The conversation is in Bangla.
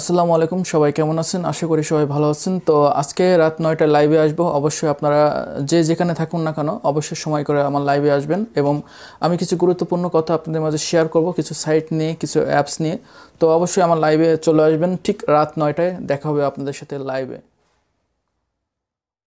আসসালামু আলাইকুম সবাই কেমন আছেন আশা করি সবাই ভালো আছেন তো আজকে রাত নয়টা লাইভে আসব অবশ্যই আপনারা যে যেখানে থাকুন না কেন অবশ্যই সময় করে আমার লাইভে আসবেন এবং আমি কিছু গুরুত্বপূর্ণ কথা আপনাদের মাঝে শেয়ার করব কিছু সাইট নিয়ে কিছু অ্যাপস নিয়ে তো অবশ্যই আমার লাইভে চলে আসবেন ঠিক রাত নয়টায় দেখা হবে আপনাদের সাথে লাইভে